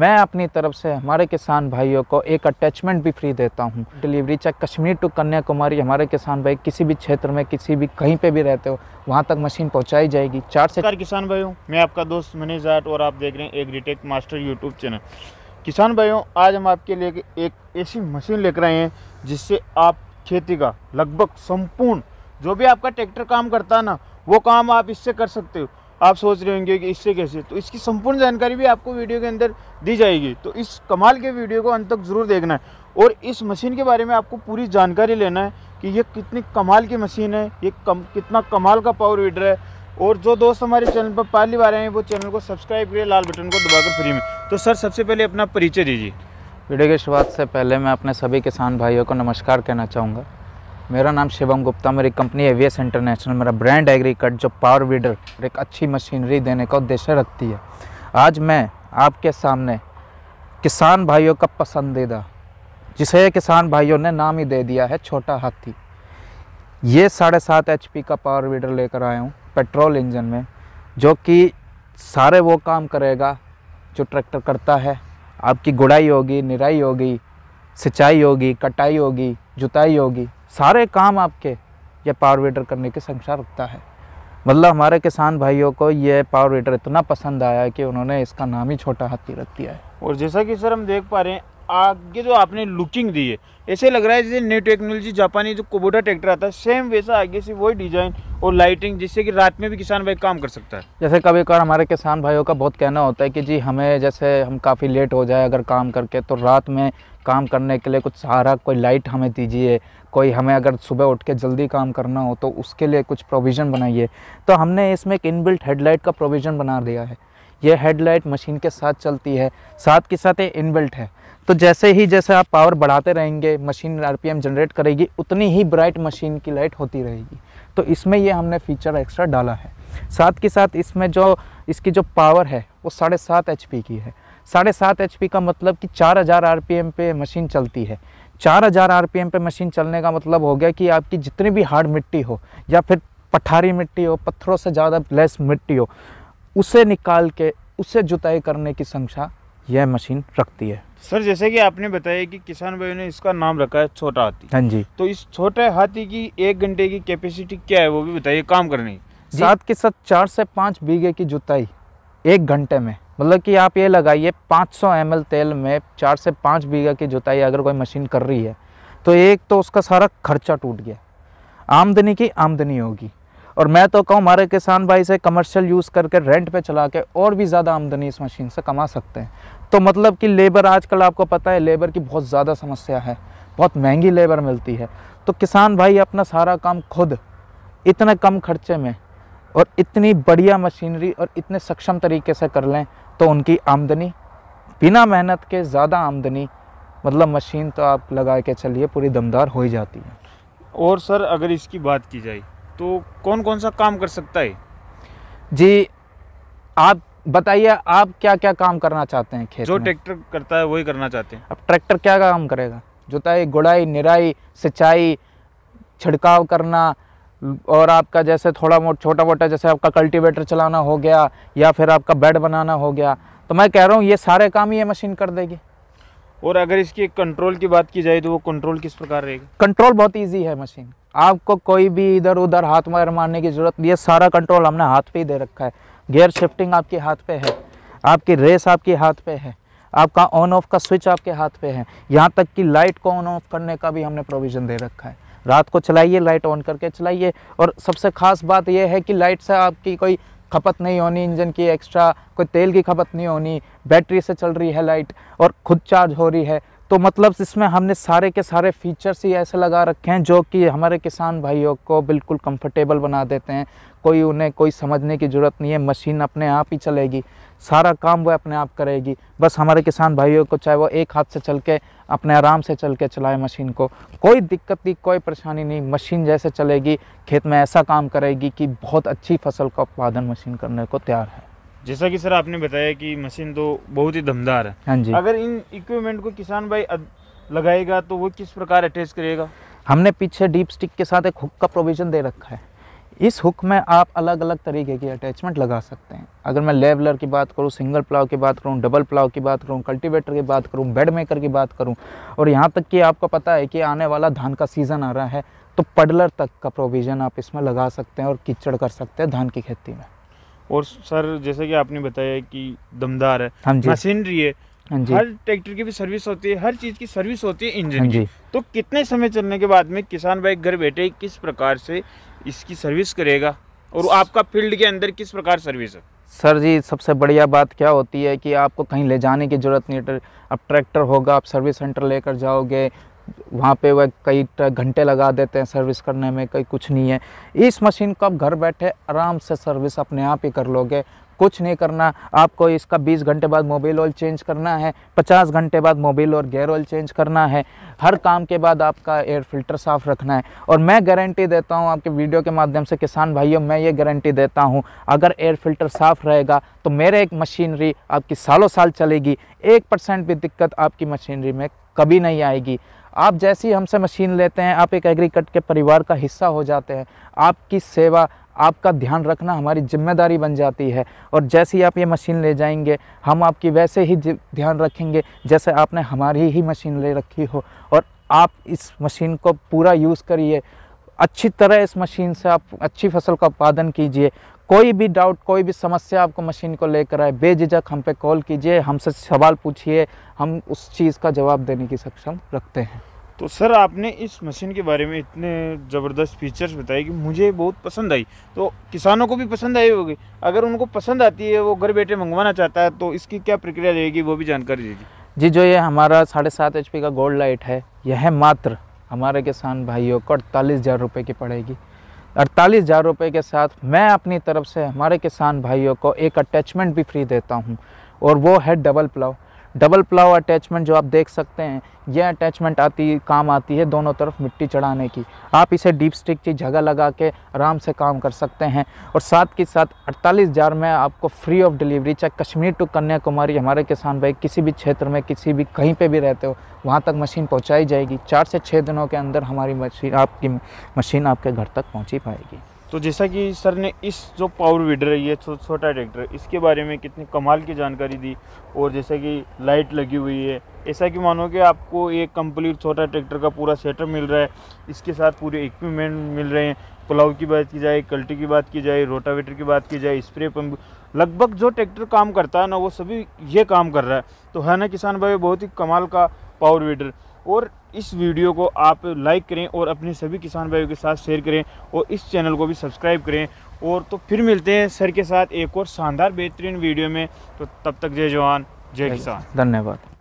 मैं अपनी तरफ से हमारे किसान भाइयों को एक अटैचमेंट भी फ्री देता हूँ डिलीवरी चाहे कश्मीर टू कन्याकुमारी हमारे किसान भाई किसी भी क्षेत्र में किसी भी कहीं पे भी रहते हो वहाँ तक मशीन पहुँचाई जाएगी चार से चार किसान भाइयों मैं आपका दोस्त मनीष जाट और आप देख रहे हैं एक रिटेक मास्टर यूट्यूब चैनल किसान भाइयों आज हम आपके लिए एक ऐसी मशीन लेकर आए हैं जिससे आप खेती का लगभग संपूर्ण जो भी आपका ट्रैक्टर काम करता है ना वो काम आप इससे कर सकते हो आप सोच रहे होंगे कि इससे कैसे तो इसकी संपूर्ण जानकारी भी आपको वीडियो के अंदर दी जाएगी तो इस कमाल के वीडियो को अंत तक ज़रूर देखना है और इस मशीन के बारे में आपको पूरी जानकारी लेना है कि ये कितनी कमाल की मशीन है ये कम कितना कमाल का पावर वीडर है और जो दोस्त हमारे चैनल पर पहली बार आए हैं वो चैनल को सब्सक्राइब करिए लाल बटन को दबाकर फ्री में तो सर सबसे पहले अपना परिचय दीजिए वीडियो की शुरुआत से पहले मैं अपने सभी किसान भाइयों को नमस्कार कहना चाहूँगा मेरा नाम शिवम गुप्ता मेरी कंपनी एवीएस इंटरनेशनल मेरा ब्रांड एग्रीकट जो पावर वीडर और एक अच्छी मशीनरी देने का उद्देश्य रखती है आज मैं आपके सामने किसान भाइयों का पसंदीदा जिसे किसान भाइयों ने नाम ही दे दिया है छोटा हाथी ये साढ़े सात एच का पावर वीडर लेकर आया हूँ पेट्रोल इंजन में जो कि सारे वो काम करेगा जो ट्रैक्टर करता है आपकी गुड़ाई होगी निराई होगी सिंचाई होगी कटाई होगी जुताई होगी सारे काम आपके यह पावर वीडर करने की संख्या रखता है मतलब हमारे किसान भाइयों को ये पावर वीडर इतना पसंद आया कि उन्होंने इसका नाम ही छोटा हाथी रख दिया है और जैसा कि सर हम देख पा रहे हैं आगे जो आपने लुकिंग दी है ऐसे लग रहा है जैसे न्यू टेक्नोलॉजी जापानी जो कोबोटा ट्रैक्टर आता है सेम वैसा आगे से वही डिजाइन और लाइटिंग जिससे कि रात में भी किसान भाई काम कर सकता है जैसे कभी कभार हमारे किसान भाइयों का बहुत कहना होता है कि जी हमें जैसे हम काफ़ी लेट हो जाए अगर काम करके तो रात में काम करने के लिए कुछ सहारा कोई लाइट हमें दीजिए कोई हमें अगर सुबह उठ के जल्दी काम करना हो तो उसके लिए कुछ प्रोविज़न बनाइए तो हमने इसमें एक इनबिल्ट हेडलाइट का प्रोविज़न बना दिया है ये हेडलाइट मशीन के साथ चलती है साथ के साथ ये इनबिल्ट है तो जैसे ही जैसे आप पावर बढ़ाते रहेंगे मशीन आरपीएम जनरेट करेगी उतनी ही ब्राइट मशीन की लाइट होती रहेगी तो इसमें ये हमने फीचर एक्स्ट्रा डाला है साथ के साथ इसमें जो इसकी जो पावर है वो साढ़े सात एच की है साढ़े सात एच का मतलब कि चार हज़ार आर पे मशीन चलती है चार हज़ार आर पे मशीन चलने का मतलब हो गया कि आपकी जितनी भी हार्ड मिट्टी हो या फिर पठारी मिट्टी हो पत्थरों से ज़्यादा लेस मिट्टी हो उसे निकाल के उसे जुताई करने की संख्या यह मशीन रखती है सर जैसे कि आपने बताया कि किसान भाई ने इसका नाम रखा है छोटा हाथी हाँ जी तो इस छोटे हाथी की एक घंटे की कैपेसिटी क्या है वो भी बताइए काम करने की साथ के साथ चार से पाँच बीघे की जुताई एक घंटे में मतलब कि आप ये लगाइए 500 सौ तेल में चार से पाँच बीघा की जुताई अगर कोई मशीन कर रही है तो एक तो उसका सारा खर्चा टूट गया आमदनी की आमदनी होगी और मैं तो कहूँ हमारे किसान भाई से कमर्शियल यूज़ करके रेंट पे चला के और भी ज़्यादा आमदनी इस मशीन से कमा सकते हैं तो मतलब कि लेबर आजकल आपको पता है लेबर की बहुत ज़्यादा समस्या है बहुत महंगी लेबर मिलती है तो किसान भाई अपना सारा काम खुद इतने कम खर्चे में और इतनी बढ़िया मशीनरी और इतने सक्षम तरीके से कर लें तो उनकी आमदनी बिना मेहनत के ज़्यादा आमदनी मतलब मशीन तो आप लगा के चलिए पूरी दमदार हो ही जाती है और सर अगर इसकी बात की जाए तो कौन कौन सा काम कर सकता है जी आप बताइए आप क्या क्या काम करना चाहते हैं खेत जो ट्रैक्टर करता है वही करना चाहते हैं अब ट्रैक्टर क्या काम करेगा जुताई गुड़ाई निराई सिंचाई छिड़काव करना और आपका जैसे थोड़ा मोटा छोटा मोटा जैसे आपका कल्टीवेटर चलाना हो गया या फिर आपका बेड बनाना हो गया तो मैं कह रहा हूँ ये सारे काम ये मशीन कर देगी और अगर इसकी कंट्रोल की बात की जाए तो वो कंट्रोल किस प्रकार रहेगा कंट्रोल बहुत ईजी है मशीन आपको कोई भी इधर उधर हाथ मार मारने की जरूरत नहीं है सारा कंट्रोल हमने हाथ पे ही दे रखा है गियर शिफ्टिंग आपके हाथ पे है आपकी रेस आपके हाथ पे है आपका ऑन ऑफ का स्विच आपके हाथ पे है यहाँ तक कि लाइट को ऑन ऑफ करने का भी हमने प्रोविज़न दे रखा है रात को चलाइए लाइट ऑन करके चलाइए और सबसे खास बात यह है कि लाइट से आपकी कोई खपत नहीं होनी इंजन की एक्स्ट्रा कोई तेल की खपत नहीं होनी बैटरी से चल रही है लाइट और खुद चार्ज हो रही है तो मतलब इसमें हमने सारे के सारे फीचर्स ही ऐसे लगा रखे हैं जो कि हमारे किसान भाइयों को बिल्कुल कंफर्टेबल बना देते हैं कोई उन्हें कोई समझने की ज़रूरत नहीं है मशीन अपने आप ही चलेगी सारा काम वह अपने आप करेगी बस हमारे किसान भाइयों को चाहे वो एक हाथ से चल के अपने आराम से चल के चलाए मशीन को कोई दिक्कत नहीं कोई परेशानी नहीं मशीन जैसे चलेगी खेत में ऐसा काम करेगी कि बहुत अच्छी फसल का उत्पादन मशीन करने को तैयार है जैसा कि सर आपने बताया कि मशीन तो बहुत ही दमदार है हाँ जी अगर इन इक्विपमेंट को किसान भाई लगाएगा तो वो किस प्रकार अटैच करेगा हमने पीछे डीप स्टिक के साथ एक हुक का प्रोविजन दे रखा है इस हुक में आप अलग अलग तरीके की अटैचमेंट लगा सकते हैं अगर मैं लेवलर की बात करूँ सिंगल प्लाव की बात करूँ डबल प्लाव की बात करूँ कल्टीवेटर की बात करूँ बेड मेकर की बात करूँ और यहाँ तक कि आपको पता है कि आने वाला धान का सीज़न आ रहा है तो पडलर तक का प्रोविज़न आप इसमें लगा सकते हैं और कीचड़ कर सकते हैं धान की खेती में और सर जैसे कि आपने बताया कि दमदार है हाँ मशीनरी है हाँ हर ट्रैक्टर की भी सर्विस होती है हर चीज की सर्विस होती है इंजन हाँ की तो कितने समय चलने के बाद में किसान भाई घर बैठे किस प्रकार से इसकी सर्विस करेगा और आपका फील्ड के अंदर किस प्रकार सर्विस है सर जी सबसे बढ़िया बात क्या होती है कि आपको कहीं ले जाने की ज़रूरत नहीं है अब ट्रैक्टर होगा आप सर्विस सेंटर लेकर जाओगे वहाँ पे वह कई घंटे लगा देते हैं सर्विस करने में कई कुछ नहीं है इस मशीन को आप घर बैठे आराम से सर्विस अपने आप ही कर लोगे कुछ नहीं करना आपको इसका 20 घंटे बाद मोबाइल ऑयल चेंज करना है 50 घंटे बाद मोबाइल और गेयर ऑयल चेंज करना है हर काम के बाद आपका एयर फिल्टर साफ़ रखना है और मैं गारंटी देता हूँ आपके वीडियो के माध्यम से किसान भाइयों मैं ये गारंटी देता हूँ अगर एयर फिल्टर साफ़ रहेगा तो मेरे एक मशीनरी आपकी सालों साल चलेगी एक परसेंट भी दिक्कत आपकी मशीनरी में कभी नहीं आएगी आप जैसी हमसे मशीन लेते हैं आप एक एग्रीकट के परिवार का हिस्सा हो जाते हैं आपकी सेवा आपका ध्यान रखना हमारी जिम्मेदारी बन जाती है और जैसे ही आप ये मशीन ले जाएंगे हम आपकी वैसे ही ध्यान रखेंगे जैसे आपने हमारी ही मशीन ले रखी हो और आप इस मशीन को पूरा यूज़ करिए अच्छी तरह इस मशीन से आप अच्छी फसल का उत्पादन कीजिए कोई भी डाउट कोई भी समस्या आपको मशीन को लेकर आए बेझिझक हम पे कॉल कीजिए हमसे सवाल पूछिए हम उस चीज़ का जवाब देने की सक्षम रखते हैं तो सर आपने इस मशीन के बारे में इतने ज़बरदस्त फीचर्स बताए कि मुझे बहुत पसंद आई तो किसानों को भी पसंद आई होगी अगर उनको पसंद आती है वो घर बैठे मंगवाना चाहता है तो इसकी क्या प्रक्रिया रहेगी वो भी जानकारी दीजिए जी जो ये हमारा साढ़े सात एच का गोल्ड लाइट है यह मात्र हमारे किसान भाइयों को अड़तालीस हज़ार रुपये की पड़ेगी अड़तालीस हज़ार रुपये के साथ मैं अपनी तरफ से हमारे किसान भाइयों को एक अटैचमेंट भी फ्री देता हूँ और वो है double plough double plough attachment जो आप देख सकते हैं यह अटैचमेंट आती काम आती है दोनों तरफ मिट्टी चढ़ाने की आप इसे डीप स्टिक की जगह लगा के आराम से काम कर सकते हैं और साथ के साथ 48 जार में आपको फ्री ऑफ डिलीवरी चाहे कश्मीर टू कन्याकुमारी हमारे किसान भाई किसी भी क्षेत्र में किसी भी कहीं पर भी रहते हो वहाँ तक मशीन पहुँचाई जाएगी चार से छः दिनों के अंदर हमारी मशीन आपकी मशीन आपके घर तक पहुँच ही पाएगी तो जैसा कि सर ने इस जो पावर वीडर है ये छो, छोटा ट्रैक्टर इसके बारे में कितनी कमाल की जानकारी दी और जैसा कि लाइट लगी हुई है ऐसा कि मानो कि आपको एक कंप्लीट छोटा ट्रैक्टर का पूरा सेटअप मिल रहा है इसके साथ पूरे इक्विपमेंट मिल रहे हैं पुलाव की बात की जाए कल्टी की बात की जाए रोटावेटर की बात की जाए स्प्रे पंप लगभग जो ट्रैक्टर काम करता है ना वो सभी ये काम कर रहा है तो है ना किसान भाई बहुत ही कमाल का पावर वीडर और इस वीडियो को आप लाइक करें और अपने सभी किसान भाइयों के साथ शेयर करें और इस चैनल को भी सब्सक्राइब करें और तो फिर मिलते हैं सर के साथ एक और शानदार बेहतरीन वीडियो में तो तब तक जय जवान जय किसान धन्यवाद